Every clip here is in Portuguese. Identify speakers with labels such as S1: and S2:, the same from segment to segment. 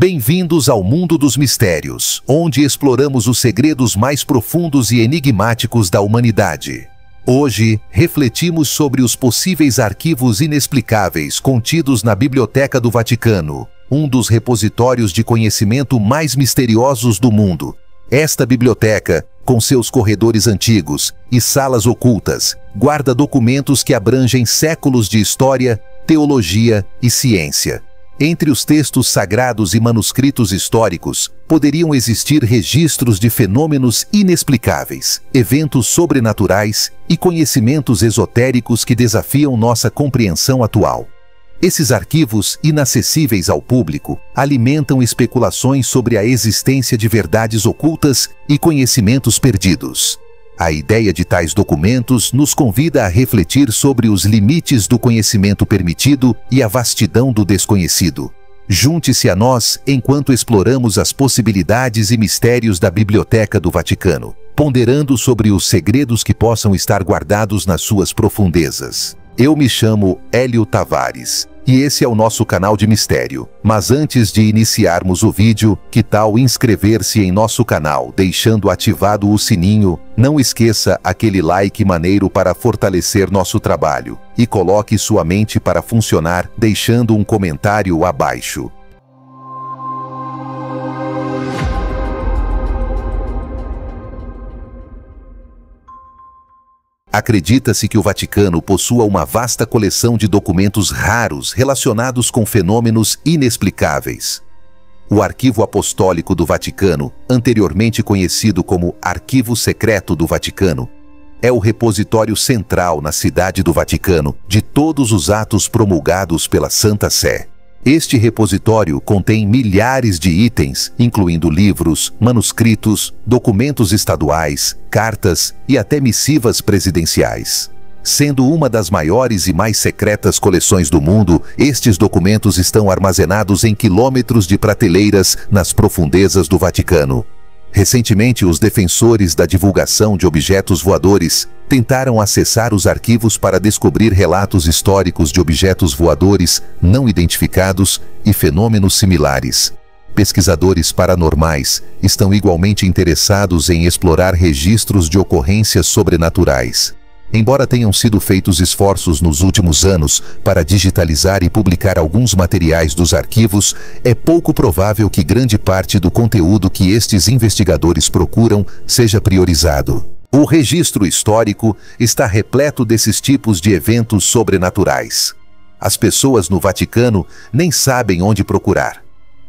S1: Bem-vindos ao mundo dos mistérios, onde exploramos os segredos mais profundos e enigmáticos da humanidade. Hoje, refletimos sobre os possíveis arquivos inexplicáveis contidos na Biblioteca do Vaticano, um dos repositórios de conhecimento mais misteriosos do mundo. Esta biblioteca, com seus corredores antigos e salas ocultas, guarda documentos que abrangem séculos de história, teologia e ciência. Entre os textos sagrados e manuscritos históricos, poderiam existir registros de fenômenos inexplicáveis, eventos sobrenaturais e conhecimentos esotéricos que desafiam nossa compreensão atual. Esses arquivos, inacessíveis ao público, alimentam especulações sobre a existência de verdades ocultas e conhecimentos perdidos. A ideia de tais documentos nos convida a refletir sobre os limites do conhecimento permitido e a vastidão do desconhecido. Junte-se a nós enquanto exploramos as possibilidades e mistérios da Biblioteca do Vaticano, ponderando sobre os segredos que possam estar guardados nas suas profundezas. Eu me chamo Hélio Tavares e esse é o nosso canal de mistério. Mas antes de iniciarmos o vídeo, que tal inscrever-se em nosso canal deixando ativado o sininho? Não esqueça aquele like maneiro para fortalecer nosso trabalho. E coloque sua mente para funcionar deixando um comentário abaixo. Acredita-se que o Vaticano possua uma vasta coleção de documentos raros relacionados com fenômenos inexplicáveis. O Arquivo Apostólico do Vaticano, anteriormente conhecido como Arquivo Secreto do Vaticano, é o repositório central na Cidade do Vaticano de todos os atos promulgados pela Santa Sé. Este repositório contém milhares de itens, incluindo livros, manuscritos, documentos estaduais, cartas e até missivas presidenciais. Sendo uma das maiores e mais secretas coleções do mundo, estes documentos estão armazenados em quilômetros de prateleiras nas profundezas do Vaticano. Recentemente, os defensores da divulgação de objetos voadores tentaram acessar os arquivos para descobrir relatos históricos de objetos voadores não identificados e fenômenos similares. Pesquisadores paranormais estão igualmente interessados em explorar registros de ocorrências sobrenaturais. Embora tenham sido feitos esforços nos últimos anos para digitalizar e publicar alguns materiais dos arquivos, é pouco provável que grande parte do conteúdo que estes investigadores procuram seja priorizado. O registro histórico está repleto desses tipos de eventos sobrenaturais. As pessoas no Vaticano nem sabem onde procurar.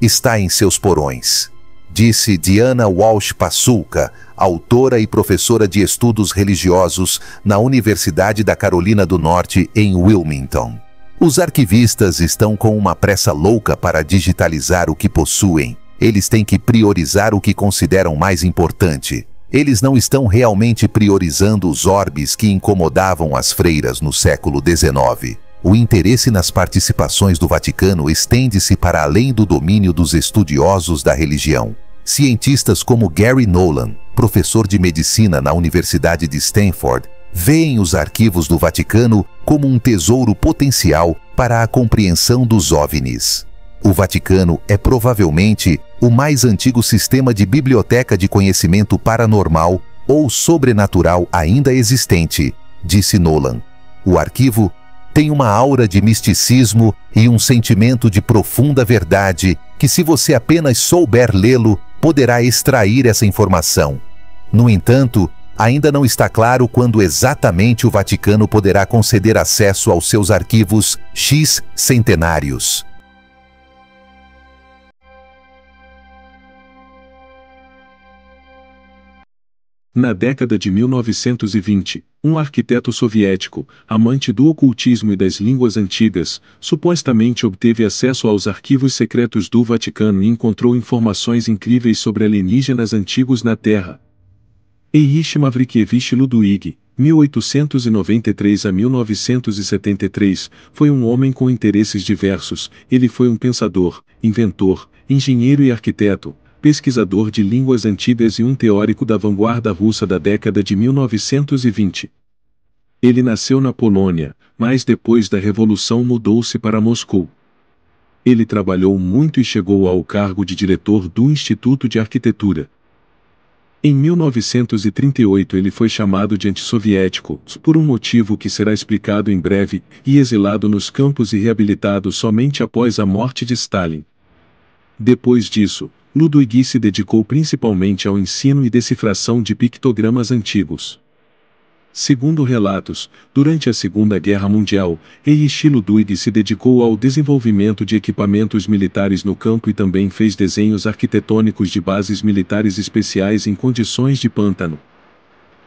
S1: Está em seus porões disse Diana Walsh Passulka, autora e professora de estudos religiosos na Universidade da Carolina do Norte, em Wilmington. Os arquivistas estão com uma pressa louca para digitalizar o que possuem. Eles têm que priorizar o que consideram mais importante. Eles não estão realmente priorizando os orbes que incomodavam as freiras no século XIX. O interesse nas participações do Vaticano estende-se para além do domínio dos estudiosos da religião. Cientistas como Gary Nolan, professor de medicina na Universidade de Stanford, veem os arquivos do Vaticano como um tesouro potencial para a compreensão dos OVNIs. O Vaticano é provavelmente o mais antigo sistema de biblioteca de conhecimento paranormal ou sobrenatural ainda existente, disse Nolan. O arquivo tem uma aura de misticismo e um sentimento de profunda verdade que, se você apenas souber lê-lo, poderá extrair essa informação. No entanto, ainda não está claro quando exatamente o Vaticano poderá conceder acesso aos seus arquivos X centenários.
S2: na década de 1920, um arquiteto soviético, amante do ocultismo e das línguas antigas, supostamente obteve acesso aos arquivos secretos do Vaticano e encontrou informações incríveis sobre alienígenas antigos na Terra. Eirich Mavrikievich Ludwig, 1893 a 1973, foi um homem com interesses diversos, ele foi um pensador, inventor, engenheiro e arquiteto, pesquisador de línguas antigas e um teórico da vanguarda russa da década de 1920. Ele nasceu na Polônia, mas depois da Revolução mudou-se para Moscou. Ele trabalhou muito e chegou ao cargo de diretor do Instituto de Arquitetura. Em 1938 ele foi chamado de antissoviético, por um motivo que será explicado em breve, e exilado nos campos e reabilitado somente após a morte de Stalin. Depois disso, Ludwig se dedicou principalmente ao ensino e decifração de pictogramas antigos. Segundo relatos, durante a Segunda Guerra Mundial, Erich Ludwig se dedicou ao desenvolvimento de equipamentos militares no campo e também fez desenhos arquitetônicos de bases militares especiais em condições de pântano.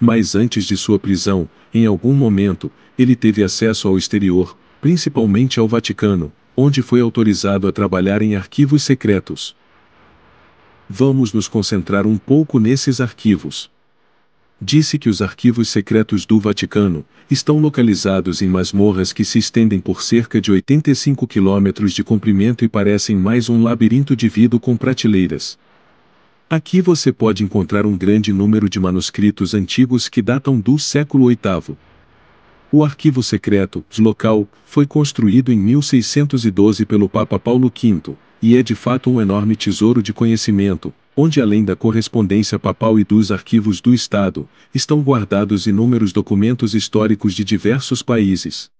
S2: Mas antes de sua prisão, em algum momento, ele teve acesso ao exterior, principalmente ao Vaticano, onde foi autorizado a trabalhar em arquivos secretos vamos nos concentrar um pouco nesses arquivos. Disse que os arquivos secretos do Vaticano estão localizados em masmorras que se estendem por cerca de 85 quilômetros de comprimento e parecem mais um labirinto de vidro com prateleiras. Aqui você pode encontrar um grande número de manuscritos antigos que datam do século VIII. O arquivo secreto, local, foi construído em 1612 pelo Papa Paulo V, e é de fato um enorme tesouro de conhecimento, onde além da correspondência papal e dos arquivos do Estado, estão guardados inúmeros documentos históricos de diversos países.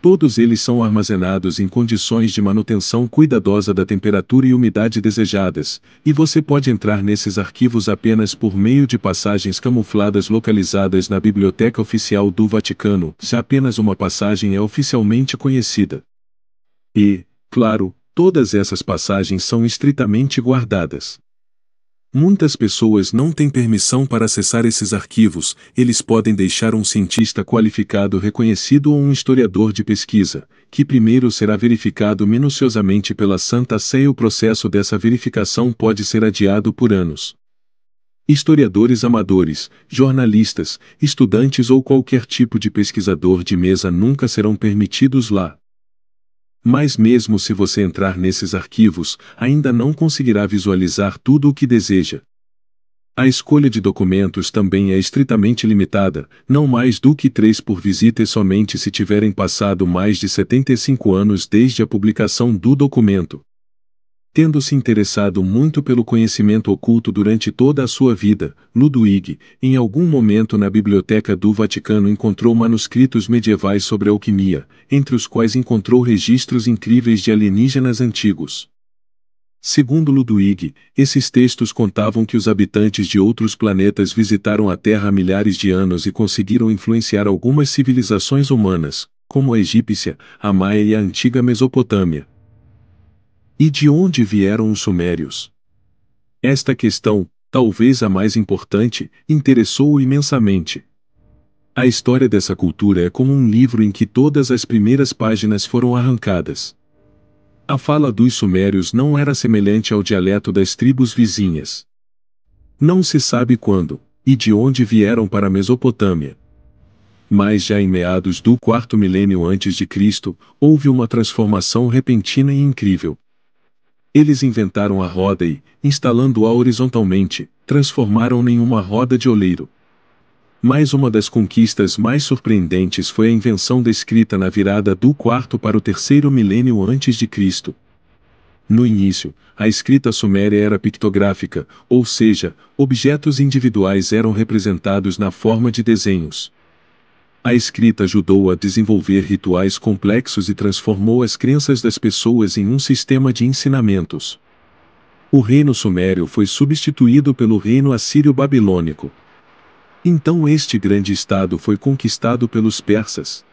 S2: Todos eles são armazenados em condições de manutenção cuidadosa da temperatura e umidade desejadas, e você pode entrar nesses arquivos apenas por meio de passagens camufladas localizadas na Biblioteca Oficial do Vaticano, se apenas uma passagem é oficialmente conhecida. E, claro, todas essas passagens são estritamente guardadas. Muitas pessoas não têm permissão para acessar esses arquivos, eles podem deixar um cientista qualificado reconhecido ou um historiador de pesquisa, que primeiro será verificado minuciosamente pela Santa Sé e o processo dessa verificação pode ser adiado por anos. Historiadores amadores, jornalistas, estudantes ou qualquer tipo de pesquisador de mesa nunca serão permitidos lá. Mas mesmo se você entrar nesses arquivos, ainda não conseguirá visualizar tudo o que deseja. A escolha de documentos também é estritamente limitada, não mais do que três por visita e somente se tiverem passado mais de 75 anos desde a publicação do documento. Tendo-se interessado muito pelo conhecimento oculto durante toda a sua vida, Ludwig, em algum momento na Biblioteca do Vaticano encontrou manuscritos medievais sobre alquimia, entre os quais encontrou registros incríveis de alienígenas antigos. Segundo Ludwig, esses textos contavam que os habitantes de outros planetas visitaram a Terra há milhares de anos e conseguiram influenciar algumas civilizações humanas, como a egípcia, a maia e a antiga Mesopotâmia. E de onde vieram os Sumérios? Esta questão, talvez a mais importante, interessou-o imensamente. A história dessa cultura é como um livro em que todas as primeiras páginas foram arrancadas. A fala dos Sumérios não era semelhante ao dialeto das tribos vizinhas. Não se sabe quando e de onde vieram para a Mesopotâmia. Mas já em meados do quarto milênio antes de Cristo, houve uma transformação repentina e incrível. Eles inventaram a roda e, instalando-a horizontalmente, transformaram-na em uma roda de oleiro. Mais uma das conquistas mais surpreendentes foi a invenção descrita na virada do quarto para o terceiro milênio antes de Cristo. No início, a escrita suméria era pictográfica, ou seja, objetos individuais eram representados na forma de desenhos. A escrita ajudou a desenvolver rituais complexos e transformou as crenças das pessoas em um sistema de ensinamentos. O reino sumério foi substituído pelo reino assírio-babilônico. Então este grande estado foi conquistado pelos persas.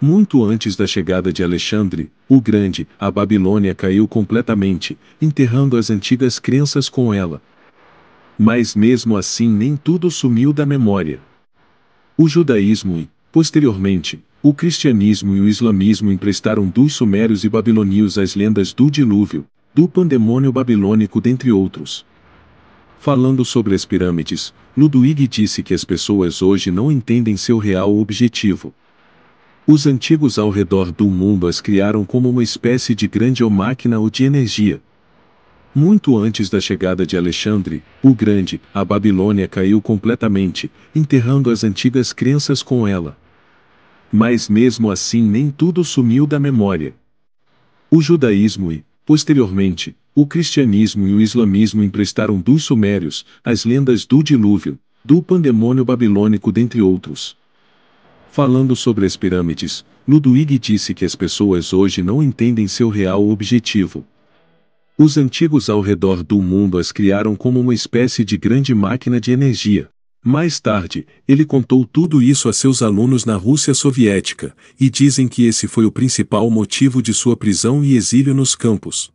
S2: Muito antes da chegada de Alexandre, o Grande, a Babilônia caiu completamente, enterrando as antigas crenças com ela. Mas mesmo assim nem tudo sumiu da memória. O judaísmo e, posteriormente, o cristianismo e o islamismo emprestaram dos sumérios e babilônios as lendas do dilúvio, do pandemônio babilônico dentre outros. Falando sobre as pirâmides, Ludwig disse que as pessoas hoje não entendem seu real objetivo. Os antigos ao redor do mundo as criaram como uma espécie de grande ou máquina ou de energia, muito antes da chegada de Alexandre, o Grande, a Babilônia caiu completamente, enterrando as antigas crenças com ela. Mas mesmo assim nem tudo sumiu da memória. O judaísmo e, posteriormente, o cristianismo e o islamismo emprestaram dos sumérios as lendas do dilúvio, do pandemônio babilônico dentre outros. Falando sobre as pirâmides, Ludwig disse que as pessoas hoje não entendem seu real objetivo, os antigos ao redor do mundo as criaram como uma espécie de grande máquina de energia. Mais tarde, ele contou tudo isso a seus alunos na Rússia soviética, e dizem que esse foi o principal motivo de sua prisão e exílio nos campos.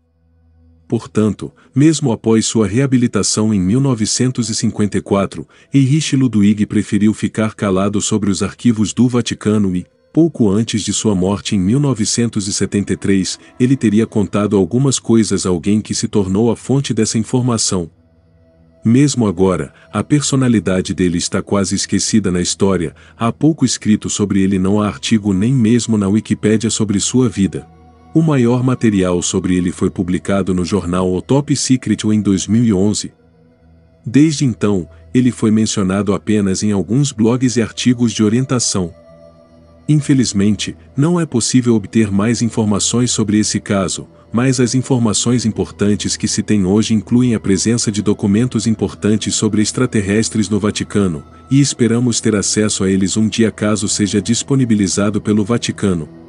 S2: Portanto, mesmo após sua reabilitação em 1954, Erich Ludwig preferiu ficar calado sobre os arquivos do Vaticano e, Pouco antes de sua morte em 1973, ele teria contado algumas coisas a alguém que se tornou a fonte dessa informação. Mesmo agora, a personalidade dele está quase esquecida na história, há pouco escrito sobre ele não há artigo nem mesmo na Wikipédia sobre sua vida. O maior material sobre ele foi publicado no jornal O Top Secret em 2011. Desde então, ele foi mencionado apenas em alguns blogs e artigos de orientação. Infelizmente, não é possível obter mais informações sobre esse caso, mas as informações importantes que se tem hoje incluem a presença de documentos importantes sobre extraterrestres no Vaticano, e esperamos ter acesso a eles um dia caso seja disponibilizado pelo Vaticano.